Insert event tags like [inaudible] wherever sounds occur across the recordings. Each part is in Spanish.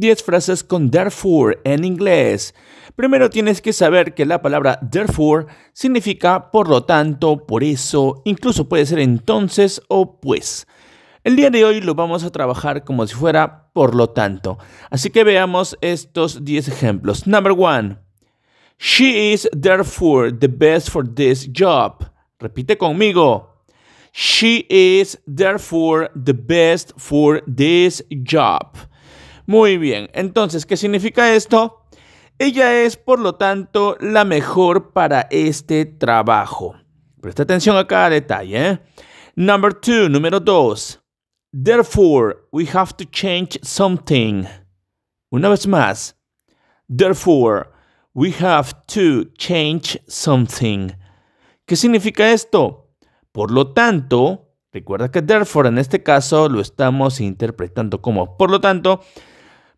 10 frases con therefore en inglés. Primero tienes que saber que la palabra therefore significa por lo tanto, por eso, incluso puede ser entonces o pues. El día de hoy lo vamos a trabajar como si fuera por lo tanto. Así que veamos estos 10 ejemplos. Number 1. She is therefore the best for this job. Repite conmigo. She is therefore the best for this job. Muy bien, entonces, ¿qué significa esto? Ella es, por lo tanto, la mejor para este trabajo. Presta atención a cada detalle. ¿eh? Number two, número dos. Therefore, we have to change something. Una vez más. Therefore, we have to change something. ¿Qué significa esto? Por lo tanto, recuerda que therefore en este caso lo estamos interpretando como por lo tanto,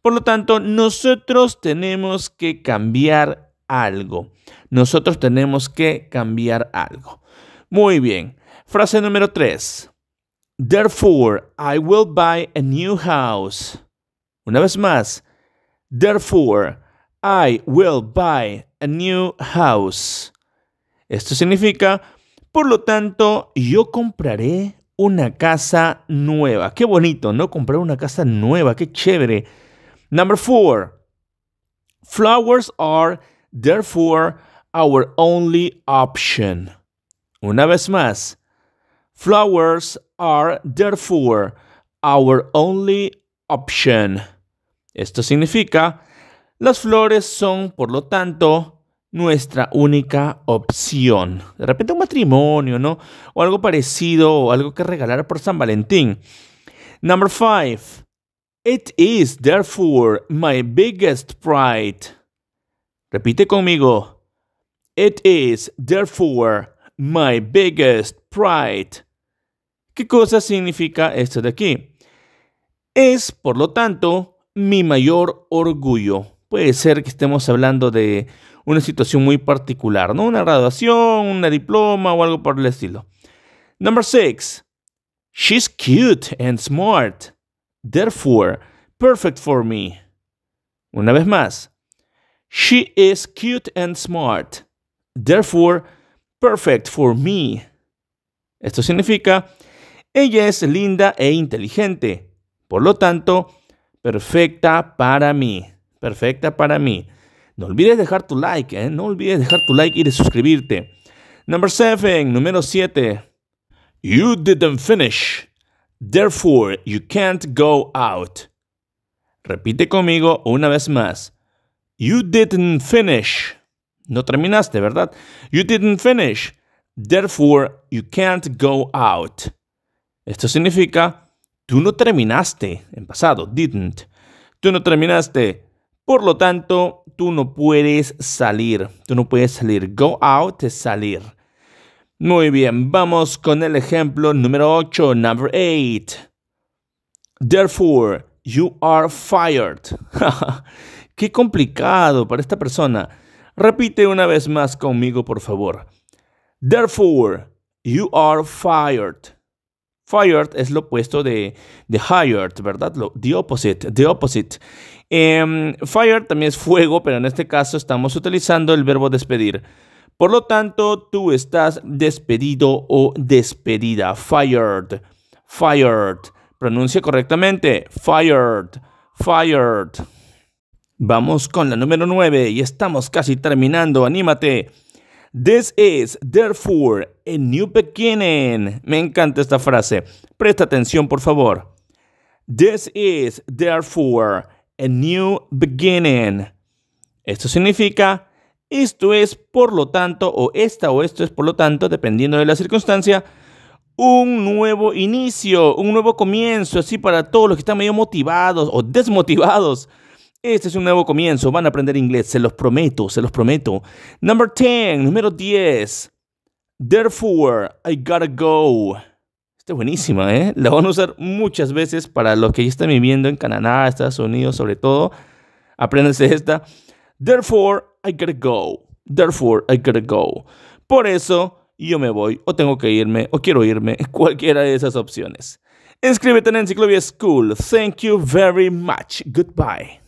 por lo tanto, nosotros tenemos que cambiar algo. Nosotros tenemos que cambiar algo. Muy bien. Frase número 3. Therefore, I will buy a new house. Una vez más. Therefore, I will buy a new house. Esto significa, por lo tanto, yo compraré una casa nueva. Qué bonito, ¿no? Comprar una casa nueva, qué chévere. Number four, flowers are therefore our only option. Una vez más, flowers are therefore our only option. Esto significa, las flores son, por lo tanto, nuestra única opción. De repente un matrimonio, ¿no? O algo parecido, o algo que regalar por San Valentín. Number five. It is therefore my biggest pride. Repite conmigo. It is therefore my biggest pride. ¿Qué cosa significa esto de aquí? Es, por lo tanto, mi mayor orgullo. Puede ser que estemos hablando de una situación muy particular, ¿no? Una graduación, una diploma o algo por el estilo. Number six. She's cute and smart. Therefore, perfect for me. Una vez más. She is cute and smart. Therefore, perfect for me. Esto significa, ella es linda e inteligente. Por lo tanto, perfecta para mí. Perfecta para mí. No olvides dejar tu like, ¿eh? no olvides dejar tu like y de suscribirte. Number seven, número 7. You didn't finish. Therefore, you can't go out. Repite conmigo una vez más. You didn't finish. No terminaste, ¿verdad? You didn't finish. Therefore, you can't go out. Esto significa, tú no terminaste en pasado, didn't. Tú no terminaste. Por lo tanto, tú no puedes salir. Tú no puedes salir. Go out es salir. Muy bien, vamos con el ejemplo número 8, number 8. Therefore, you are fired. [laughs] Qué complicado para esta persona. Repite una vez más conmigo, por favor. Therefore, you are fired. Fired es lo opuesto de, de hired, ¿verdad? the opposite, the opposite. Em, fired también es fuego, pero en este caso estamos utilizando el verbo despedir. Por lo tanto, tú estás despedido o despedida. Fired. Fired. Pronuncia correctamente. Fired. Fired. Vamos con la número 9 y estamos casi terminando. Anímate. This is, therefore, a new beginning. Me encanta esta frase. Presta atención, por favor. This is, therefore, a new beginning. Esto significa esto es, por lo tanto, o esta o esto es, por lo tanto, dependiendo de la circunstancia, un nuevo inicio, un nuevo comienzo, así para todos los que están medio motivados o desmotivados. Este es un nuevo comienzo, van a aprender inglés, se los prometo, se los prometo. Number 10, número 10. Therefore, I gotta go. Está buenísima, ¿eh? La van a usar muchas veces para los que ya están viviendo en Canadá, Estados Unidos, sobre todo. Apréndanse esta. Therefore, I gotta go. Therefore, I gotta go. Por eso, yo me voy, o tengo que irme, o quiero irme, [laughs] cualquiera de esas opciones. Inscríbete en Encyclopedia School. Thank you very much. Goodbye.